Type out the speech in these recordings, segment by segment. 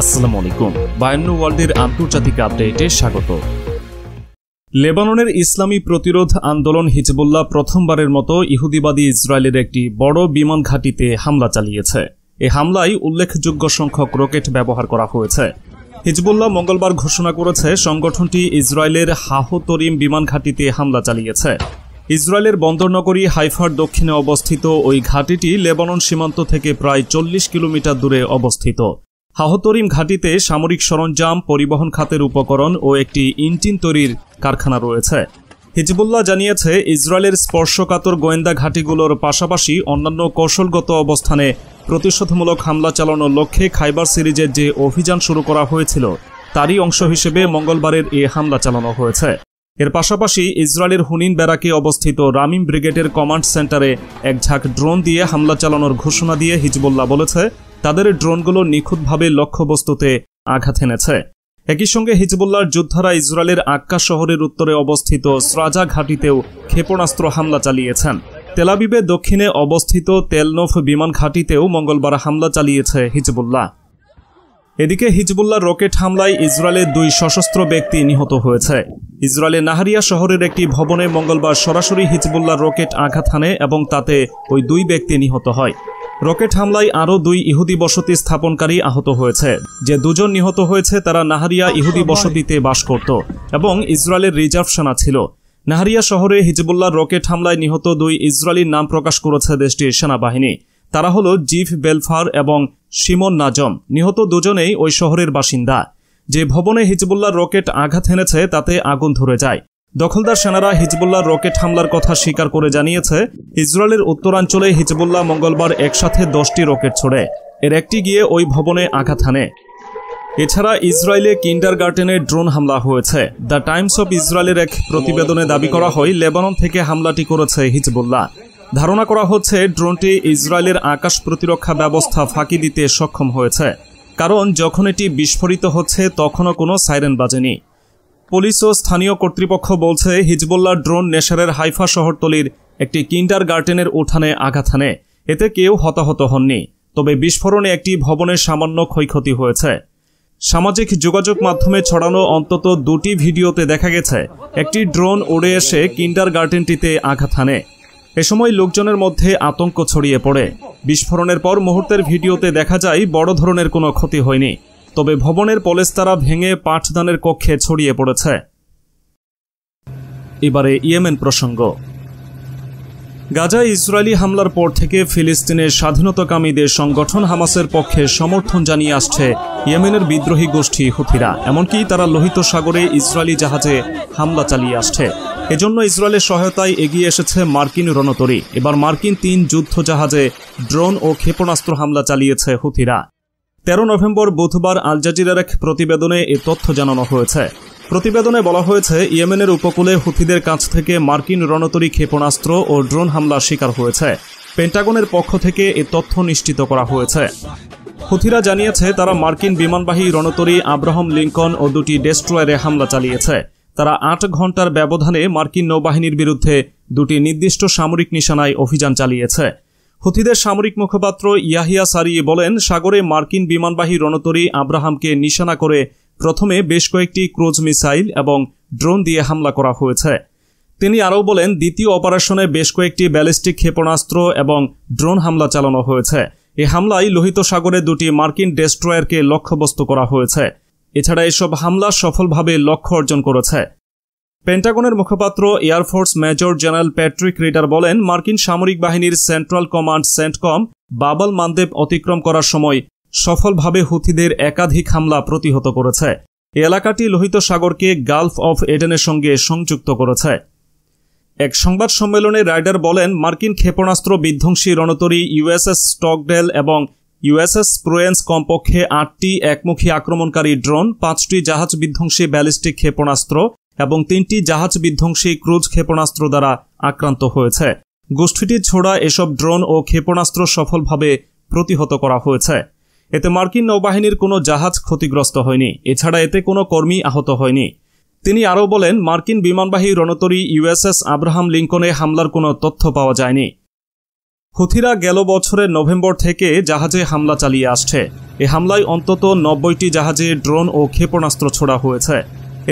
আসসালামু আলাইকুম বায়ান্ন ওয়ার্ল্ডের আন্তর্জাতিক আপডেটে স্বাগত লেবাননের ইসলামী প্রতিরোধ আন্দোলন হিজবুল্লাহ প্রথমবারের মতো ইহুদিবাদী ইসরায়েলের একটি বড় বিমান ঘাঁটিতে হামলা চালিয়েছে এ হামলায় উল্লেখযোগ্য সংখ্যক রকেট ব্যবহার করা হয়েছে হিজবুল্লাহ মঙ্গলবার ঘোষণা করেছে সংগঠনটি ইসরায়েলের হাহতরিম বিমান ঘাঁটিতে হামলা চালিয়েছে ইসরায়েলের বন্দরনগরী হাইফার দক্ষিণে অবস্থিত ওই ঘাঁটিটি লেবানন সীমান্ত থেকে প্রায় চল্লিশ কিলোমিটার দূরে অবস্থিত হাহতরিম ঘাটিতে সামরিক সরঞ্জাম পরিবহন খাতের উপকরণ ও একটি ইঞ্জিন তৈরির কারখানা রয়েছে হিজবুল্লাহ জানিয়েছে ইসরায়েলের স্পর্শকাতর গোয়েন্দা ঘাঁটিগুলোর পাশাপাশি অন্যান্য কৌশলগত অবস্থানে প্রতিশোধমূলক হামলা চালানোর লক্ষ্যে খাইবার সিরিজের যে অভিযান শুরু করা হয়েছিল তারই অংশ হিসেবে মঙ্গলবারের এ হামলা চালানো হয়েছে এর পাশাপাশি ইসরায়েলের হুনিন ব্যারাকে অবস্থিত রামিম ব্রিগেডের কমান্ড সেন্টারে এক ঝাঁক ড্রোন দিয়ে হামলা চালানোর ঘোষণা দিয়ে হিজবুল্লাহ বলেছে তাদের ড্রোনগুলো নিখুঁতভাবে লক্ষ্যবস্তুতে আঘাত হেনেছে একই সঙ্গে হিজবুল্লার যোদ্ধারা ইসরায়েলের আক্কা শহরের উত্তরে অবস্থিত স্রাজা ঘাটিতেও ক্ষেপণাস্ত্র হামলা চালিয়েছেন তেলাবিবে দক্ষিণে অবস্থিত তেলনফ বিমান ঘাটিতেও মঙ্গলবার হামলা চালিয়েছে হিজবুল্লাহ এদিকে হিজবুল্লাহ রকেট হামলায় ইসরায়েলের দুই সশস্ত্র ব্যক্তি নিহত হয়েছে ইসরায়েলের নাহারিয়া শহরের একটি ভবনে মঙ্গলবার সরাসরি হিজবুল্লাহ রকেট আঘাত হানে এবং তাতে ওই দুই ব্যক্তি নিহত হয় রকেট হামলায় আরও দুই ইহুদি বসতি স্থাপনকারী আহত হয়েছে যে দুজন নিহত হয়েছে তারা নাহারিয়া ইহুদি বসতিতে বাস করত এবং ইসরায়েলের রিজার্ভ সেনা ছিল নাহারিয়া শহরে হিজবুল্লাহ রকেট হামলায় নিহত দুই ইসরায়েলির নাম প্রকাশ করেছে দেশটির সেনাবাহিনী তারা হল জিফ বেলফার এবং সিমন নাজম নিহত দুজনেই ওই শহরের বাসিন্দা যে ভবনে হিজবুল্লাহ রকেট আঘাত হেনেছে তাতে আগুন ধরে যায় দখলদার সেনারা হিজবুল্লার রকেট হামলার কথা স্বীকার করে জানিয়েছে ইসরায়েলের উত্তরাঞ্চলে হিজবুল্লাহ মঙ্গলবার একসাথে দশটি রকেট ছোড়ে এর একটি গিয়ে ওই ভবনে আঘাত হানে এছাড়া ইসরায়েলে কিন্ডার ড্রোন হামলা হয়েছে দ্য টাইমস অব ইসরায়েলের এক প্রতিবেদনে দাবি করা হয় লেবানন থেকে হামলাটি করেছে হিজবুল্লাহ ধারণা করা হচ্ছে ড্রোনটি ইসরায়েলের আকাশ প্রতিরক্ষা ব্যবস্থা ফাঁকি দিতে সক্ষম হয়েছে কারণ যখন এটি বিস্ফোরিত হচ্ছে তখনও কোনো সাইরেন বাজেনি পুলিশ ও স্থানীয় কর্তৃপক্ষ বলছে হিজবুল্লাহ ড্রোন নেশারের হাইফা শহরতলির একটি কিন্ডার গার্ডেনের উঠানে আঘাত হানে এতে কেউ হতাহত হননি তবে বিস্ফোরণে একটি ভবনের সামান্য ক্ষয়ক্ষতি হয়েছে সামাজিক যোগাযোগ মাধ্যমে ছড়ানো অন্তত দুটি ভিডিওতে দেখা গেছে একটি ড্রোন উড়ে এসে কিন্ডার গার্ডেনটিতে আঘাত হানে এ সময় লোকজনের মধ্যে আতঙ্ক ছড়িয়ে পড়ে বিস্ফোরণের পর মুহূর্তের ভিডিওতে দেখা যায় বড় ধরনের কোনো ক্ষতি হয়নি তবে ভবনের পলেস্তারা ভেঙে পাঠদানের কক্ষে ছড়িয়ে পড়েছে এবারে ইয়েমেন প্রসঙ্গ গাজা ইসরায়েলি হামলার পর থেকে ফিলিস্তিনের স্বাধীনতাকামীদের সংগঠন হামাসের পক্ষে সমর্থন জানিয়ে আসছে ইয়েমেনের বিদ্রোহী গোষ্ঠী হুথিরা এমনকি তারা লোহিত সাগরে ইসরায়েলি জাহাজে হামলা চালিয়ে আসছে এজন্য ইসরায়েলের সহায়তায় এগিয়ে এসেছে মার্কিন রণতরী এবার মার্কিন তিন যুদ্ধ জাহাজে ড্রোন ও ক্ষেপণাস্ত্র হামলা চালিয়েছে হুথিরা তেরো নভেম্বর বুধবার আল জাজিরার এক প্রতিবেদনে এ তথ্য জানানো হয়েছে প্রতিবেদনে বলা হয়েছে ইয়েমেনের উপকূলে হুথিদের কাছ থেকে মার্কিন রণতরী ক্ষেপণাস্ত্র ও ড্রোন হামলার শিকার হয়েছে পেন্টাগনের পক্ষ থেকে এ তথ্য নিশ্চিত করা হয়েছে হুথিরা জানিয়েছে তারা মার্কিন বিমানবাহী রণতরী আব্রাহাম লিঙ্কন ও দুটি ডেস্ট্রয়ারে হামলা চালিয়েছে তারা আট ঘন্টার ব্যবধানে মার্কিন নৌবাহিনীর বিরুদ্ধে দুটি নির্দিষ্ট সামরিক নিশানায় অভিযান চালিয়েছে হুথিদের সামরিক মুখপাত্র ইয়াহিয়া সারি বলেন সাগরে মার্কিন বিমানবাহী রণতরী আব্রাহামকে নিশানা করে প্রথমে বেশ কয়েকটি ক্রুজ মিসাইল এবং ড্রোন দিয়ে হামলা করা হয়েছে তিনি আরও বলেন দ্বিতীয় অপারেশনে বেশ কয়েকটি ব্যালিস্টিক ক্ষেপণাস্ত্র এবং ড্রোন হামলা চালানো হয়েছে এ হামলায় লোহিত সাগরে দুটি মার্কিন ডেস্ট্রয়ারকে লক্ষ্যবস্তু করা হয়েছে এছাড়া এসব হামলা সফলভাবে লক্ষ্য অর্জন করেছে পেন্টাগনের মুখপাত্র air force major general Patrick Ryder বলেন মার্কিন সামরিক বাহিনীর central command CENTCOM Bab al Mandeb অতিক্রম করার সময় সফলভাবে হুথিদের একাধিক হামলা প্রতিহত করেছে এলাকাটি লোহিত সাগরকে গালফ অফ এডেনের সঙ্গে সংযুক্ত করেছে এক সংবাদ সম্মেলনে রাইডার বলেন মার্কিন ক্ষেপণাস্ত্র বিধ্বংসী রণতরী ইউএসএস স্টকডেল এবং ইউএসএস প্রোয়েন্স কমপক্ষে আটটি একমুখী আক্রমণকারী ড্রোন পাঁচটি জাহাজ বিধ্বংসী ব্যালিস্টিক ক্ষেপণাস্ত্র এবং তিনটি জাহাজ বিধ্বংসী ক্রুজ ক্ষেপণাস্ত্র দ্বারা আক্রান্ত হয়েছে গোষ্ঠীটির ছোড়া এসব ড্রোন ও ক্ষেপণাস্ত্র সফলভাবে প্রতিহত করা হয়েছে এতে মার্কিন নৌবাহিনীর কোনো জাহাজ ক্ষতিগ্রস্ত হয়নি এছাড়া এতে কোনো কর্মী আহত হয়নি তিনি আরও বলেন মার্কিন বিমানবাহী রণতরী ইউএসএস আব্রাহাম লিঙ্কনে হামলার কোনো তথ্য পাওয়া যায়নি হুথিরা গেল বছরের নভেম্বর থেকে জাহাজে হামলা চালিয়ে আসছে এ হামলায় অন্তত নব্বইটি জাহাজে ড্রোন ও ক্ষেপণাস্ত্র ছোড়া হয়েছে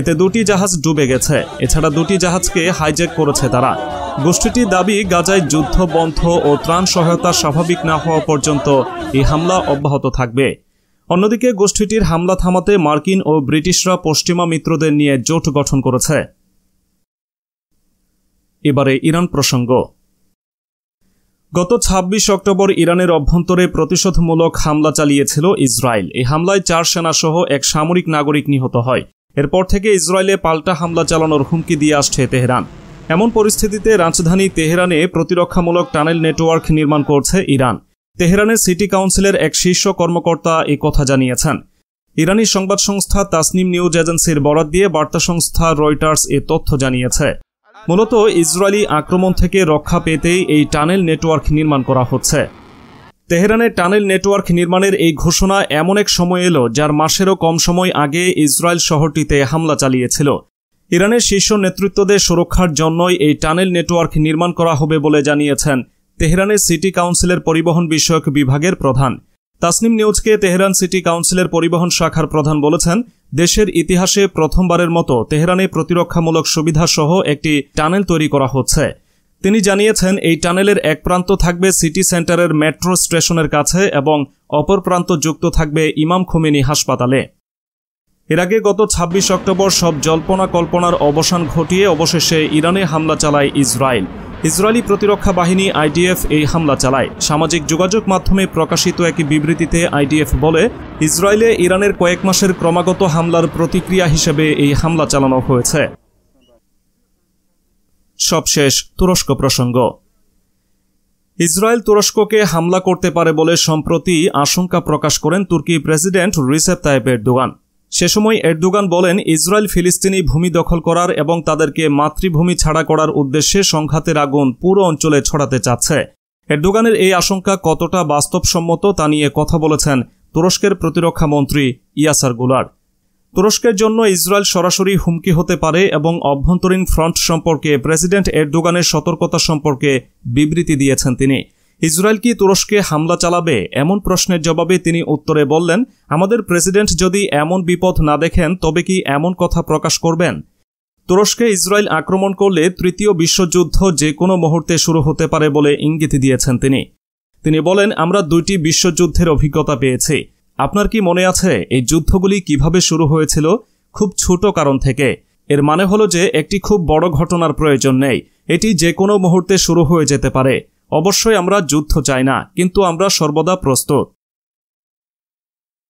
এতে দুটি জাহাজ ডুবে গেছে এছাড়া দুটি জাহাজকে হাইজ্যাক করেছে তারা গোষ্ঠীটি দাবি গাজায় যুদ্ধ বন্ধ ও ত্রাণ সহায়তা স্বাভাবিক না হওয়া পর্যন্ত এই হামলা অব্যাহত থাকবে অন্যদিকে গোষ্ঠীটির হামলা থামাতে মার্কিন ও ব্রিটিশরা পশ্চিমা মিত্রদের নিয়ে জোট গঠন করেছে এবারে ইরান প্রসঙ্গ গত ২৬ অক্টোবর ইরানের অভ্যন্তরে প্রতিশোধমূলক হামলা চালিয়েছিল ইসরায়েল এই হামলায় চার সেনাসহ এক সামরিক নাগরিক নিহত হয় এরপর থেকে ইসরায়েলে পাল্টা হামলা চালানোর হুমকি দিয়ে আসছে তেহরান এমন পরিস্থিতিতে রাজধানী তেহরানে প্রতিরক্ষামূলক টানেল নেটওয়ার্ক নির্মাণ করছে ইরান তেহরানের সিটি কাউন্সিলের এক শীর্ষ কর্মকর্তা এ কথা জানিয়েছেন ইরানি সংবাদ সংস্থা তাসনিম নিউজ এজেন্সির বরাদ দিয়ে বার্তা সংস্থা রয়টার্স এ তথ্য জানিয়েছে মূলত ইসরায়েলি আক্রমণ থেকে রক্ষা পেতেই এই টানেল নেটওয়ার্ক নির্মাণ করা হচ্ছে তেহরানে টানেল নেটওয়ার্ক নির্মাণের এই ঘোষণা এমন এক সময় এলো যার মাসেরও কম সময় আগে ইসরায়েল শহরটিতে হামলা চালিয়েছিল ইরানের শীর্ষ নেতৃত্বদের সুরক্ষার জন্যই এই টানেল নেটওয়ার্ক নির্মাণ করা হবে বলে জানিয়েছেন তেহরানের সিটি কাউন্সিলের পরিবহন বিষয়ক বিভাগের প্রধান তাসনিম নিউজকে তেহরান সিটি কাউন্সিলের পরিবহন শাখার প্রধান বলেছেন দেশের ইতিহাসে প্রথমবারের মতো তেহরানে প্রতিরক্ষামূলক সুবিধাসহ একটি টানেল তৈরি করা হচ্ছে তিনি জানিয়েছেন এই টানেলের এক প্রান্ত থাকবে সিটি সেন্টারের মেট্রো স্টেশনের কাছে এবং অপর প্রান্ত যুক্ত থাকবে ইমাম খুমিনী হাসপাতালে এর আগে গত ২৬ অক্টোবর সব জল্পনা কল্পনার অবসান ঘটিয়ে অবশেষে ইরানে হামলা চালায় ইসরায়েল ইসরায়েলি প্রতিরক্ষা বাহিনী আইডিএফ এই হামলা চালায় সামাজিক যোগাযোগ মাধ্যমে প্রকাশিত এক বিবৃতিতে আইডিএফ বলে ইসরায়েলে ইরানের কয়েক মাসের ক্রমাগত হামলার প্রতিক্রিয়া হিসেবে এই হামলা চালানো হয়েছে সবশেষ তুরস্ক প্রসঙ্গ ইসরায়েল তুরস্ককে হামলা করতে পারে বলে সম্প্রতি আশঙ্কা প্রকাশ করেন তুর্কি প্রেসিডেন্ট রিসেপ তাইপ এরদোগান সে সময় এরদোগান বলেন ইসরায়েল ফিলিস্তিনি ভূমি দখল করার এবং তাদেরকে মাতৃভূমি ছাড়া করার উদ্দেশ্যে সংঘাতের আগুন পুরো অঞ্চলে ছড়াতে চাচ্ছে এরদোগানের এই আশঙ্কা কতটা বাস্তবসম্মত তা নিয়ে কথা বলেছেন তুরস্কের প্রতিরক্ষা মন্ত্রী ইয়াসার গুলার তুরস্কের জন্য ইসরায়েল সরাসরি হুমকি হতে পারে এবং অভ্যন্তরীণ ফ্রন্ট সম্পর্কে প্রেসিডেন্ট এরদোগানের সতর্কতা সম্পর্কে বিবৃতি দিয়েছেন তিনি ইসরায়েল কি তুরস্কে হামলা চালাবে এমন প্রশ্নের জবাবে তিনি উত্তরে বললেন আমাদের প্রেসিডেন্ট যদি এমন বিপদ না দেখেন তবে কি এমন কথা প্রকাশ করবেন তুরস্কে ইসরায়েল আক্রমণ করলে তৃতীয় বিশ্বযুদ্ধ যে কোনো মুহূর্তে শুরু হতে পারে বলে ইঙ্গিত দিয়েছেন তিনি তিনি বলেন আমরা দুইটি বিশ্বযুদ্ধের অভিজ্ঞতা পেয়েছি আপনার কি মনে আছে এই যুদ্ধগুলি কিভাবে শুরু হয়েছিল খুব ছোট কারণ থেকে এর মানে হলো যে একটি খুব বড় ঘটনার প্রয়োজন নেই এটি যে কোনো মুহূর্তে শুরু হয়ে যেতে পারে অবশ্যই আমরা যুদ্ধ চাই না কিন্তু আমরা সর্বদা প্রস্তুত